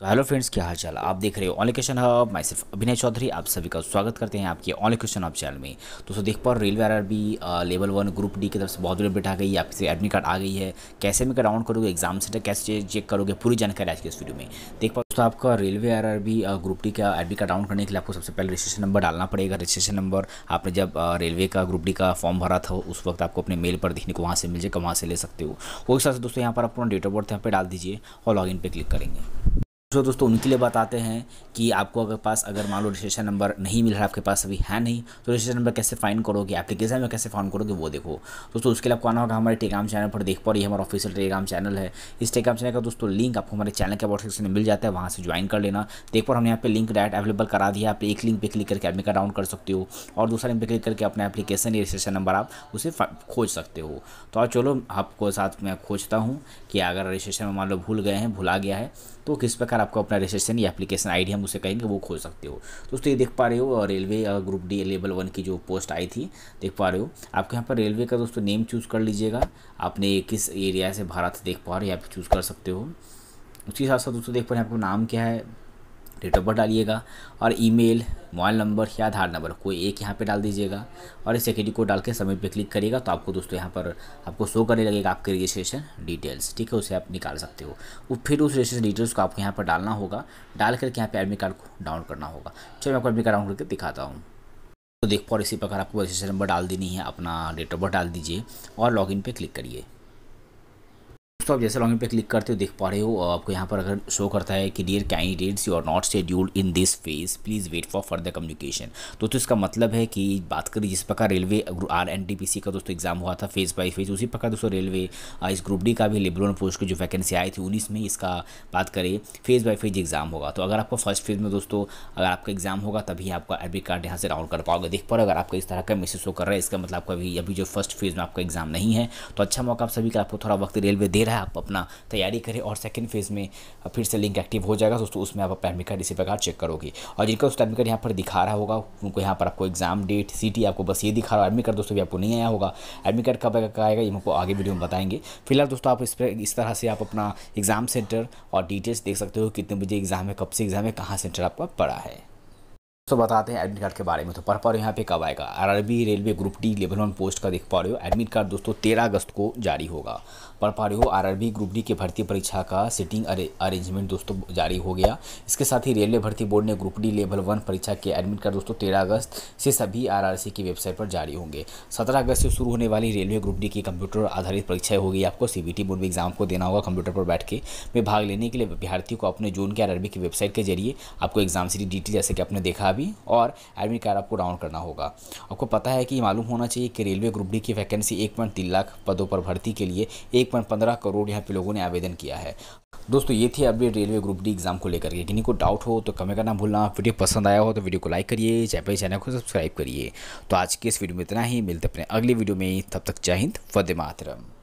तो hello friends क्या हाल चाल आप देख रहे हो ऑनली क्वेश्चन हब मैं सिर्फ अभिनय चौधरी आप सभी का स्वागत करते हैं आपके ऑनली क्वेश्चन हब चैनल में तो सो देख पाओ रेलवे आर भी लेवल वन ग्रुप डी की तरफ से बहुत दूर बैठा आ गई है आपसे एडमिट कार्ड आ गई है कैसे में डाउन करोगे एग्जाम सेंटर कैसे चेक करोगे पूरी जानकारी आज के इस वीडियो में देख पाओ दोस्तों आपका railway R RB group D का एडमिट कार्ड डाउन करने के लिए आपको सबसे पहले रजिस्ट्रेशन नंबर डालना पड़ेगा रजिस्ट्रेशन नंबर आपने जब रेलवे का ग्रुप डी का फॉर्म भरा था उस वक्त आपको अपने मेल पर देखने को वहाँ से मिल जाएगा वहाँ से ले सकते हो वो से दोस्तों यहाँ पर आप अपना डेट ऑफ बर्थ यहाँ पर डाल दीजिए और लॉग पे क्लिक करेंगे दोस्तों दोस्तों तो उनके लिए बताते हैं कि आपको अगर पास अगर मान लो रजिस्ट्रेशन नंबर नहीं मिल रहा आपके पास अभी है नहीं तो रजिस्ट्रेशन नंबर कैसे फाइन करोगे एप्लीकेशन में कैसे फाइन करोगे वो देखो दोस्तों उसके लिए आपको आना होगा हमारे टेलीग्राम चैनल पर देख पाओ ये हमारा ऑफिशियल टेलीग्राम चैनल है इस टेलीग्राम चैनल का दोस्तों लिंक आपको हमारे चैनल के सेक्शन में मिल जाता है वहाँ से ज्वाइन कर लेना देख पाओ हमने यहाँ पे लिंक डायरेक्ट अवेलेबल करा दिया आप एक लिंक पर क्लिक करके एडमिट का डाउन कर सकते हो और दूसरा लिंक पर क्लिक करके अपना एप्लीकेशन या रजिस्ट्रेशन नंबर आप उसे खोज सकते हो तो आप चलो आपको साथ मैं खोजता हूँ कि अगर रजिस्ट्रेशन में मान लो भूल गए हैं भुला गया है तो किस प्रकार जाकर आपको अपना रजिस्ट्रेशन या एप्लीकेशन आई हम उसे कहेंगे वो खोल सकते हो तो दोस्तों ये देख पा रहे हो और railway group D level one की जो पोस्ट आई थी देख पा रहे हो आपके यहाँ पर रेलवे का दोस्तों नेम चूज़ कर लीजिएगा आपने किस एरिया से भारत देख पा रहे हो या फिर चूज़ कर सकते हो उसके साथ साथ दोस्तों देख पा रहे हैं आपको नाम क्या है डेट ऑफ बर्थ डालिएगा और ईमेल मोबाइल नंबर या आधार नंबर कोई एक यहाँ पे डाल दीजिएगा और इस सेकेंडी कोड डाल के सबमिट पे क्लिक करिएगा तो आपको दोस्तों यहाँ पर आपको शो करने लगेगा आपके रजिस्ट्रेशन डिटेल्स ठीक है उसे आप निकाल सकते हो वो फिर उस रजिस्ट्रेशन डिटेल्स को आपको यहाँ पर डालना होगा डाल करके यहाँ पर एडमिट कार्ड को डाउनलोड करना होगा चलो मैं आपको एडमिट कार्ड डाउनलोड करके दिखाता हूँ तो देख पाओ इसी प्रकार आपको रजिस्ट्रेशन नंबर डाल देनी है अपना डेट ऑफ बर्थ डाल दीजिए और लॉगिन पे क्लिक करिए दोस्तों आप जैसे लॉगिन पे क्लिक करते हो देख पा रहे हो आपको यहाँ पर अगर शो करता है कि dear candidates you are not scheduled in this phase please wait for further communication तो इसका मतलब है कि बात करें जिस प्रकार railway R N T P C का दोस्तों एग्जाम हुआ था फेज बाई फेज उसी प्रकार दोस्तों रेलवे इस ग्रुप डी का भी लिबरल पोस्ट की जो वैकेंसी आई थी उन्नीस में इसका बात करें फेज बाई फेज एग्जाम होगा तो अगर आपका फर्स्ट फेज में दोस्तों अगर आपका एग्जाम होगा तभी आपका एडमिट कार्ड यहाँ से राउंड कर पाओगे देख पाओ अगर आपका इस तरह का मैसेज शो कर रहा है इसका मतलब आपका अभी अभी जो फर्स्ट फेज में आपका एग्जाम नहीं है तो अच्छा मौका आप सभी का आपको थोड़ा वक्त रेलवे दे रहा है आप अपना तैयारी करें और सेकेंड फेज़ में फिर से लिंक एक्टिव हो जाएगा दोस्तों उसमें आप अपना एडमिट कार्ड इसी प्रकार चेक करोगे और जिनका उस एडमिट कार्ड यहाँ पर दिखा रहा होगा उनको यहाँ पर आपको एग्जाम डेट सी आपको बस ये दिखा रहा है एडमिट कार्ड दोस्तों भी आपको नहीं आया होगा एडमिट कार्ड कब आएगा ये हमको आगे वीडियो में बताएंगे फिलहाल दोस्तों आप इस पर इस तरह से आप अपना एग्ज़ाम सेंटर और डिटेल्स देख सकते हो कितने बजे एग्ज़ाम है कब से एग्ज़ाम है कहाँ सेंटर आपका पड़ा है तो बताते हैं एडमिट कार्ड के बारे में तो पढ़ पा रहे हो यहाँ पे कब आएगा RRB railway group D level one post का देख पा रहे हो एडमिट कार्ड दोस्तों तेरह अगस्त को जारी होगा पढ़ पा रहे हो आरआरबी ग्रुप डी के भर्ती परीक्षा का सिटिंग अरेंजमेंट दोस्तों जारी हो गया इसके साथ ही रेलवे भर्ती बोर्ड ने ग्रुप डी लेवल वन परीक्षा के एडमिट कार्ड दोस्तों तेरह अगस्त से सभी आर की वेबसाइट पर जारी होंगे सत्रह अगस्त से शुरू होने वाली रेलवे ग्रुप डी की कंप्यूटर आधारित परीक्षाएं होगी आपको सी बोर्ड में एग्जाम को देना होगा कंप्यूटर पर बैठ के में भाग लेने के लिए अभ्यार्थियों को अपने जोन के आर की वेबसाइट के जरिए आपको एग्जाम सीरी डिटेल जैसे कि आपने देखा भी और एडमिट कार्ड आपको डाउन करना होगा आपको पता है कि मालूम होना चाहिए कि रेलवे ग्रुप डी की वैकेंसी एक लाख पदों पर भर्ती के लिए एक करोड़ यहाँ पे लोगों ने आवेदन किया है दोस्तों ये थी update railway group D exam को लेकर के किन्हीं को डाउट हो तो कमेंट करना भूलना वीडियो पसंद आया हो तो वीडियो को लाइक करिए चाहे चैनल को सब्सक्राइब करिए तो आज के इस वीडियो में इतना ही मिलते अपने अगले वीडियो में तब तक जय हिंद वंदे मातरम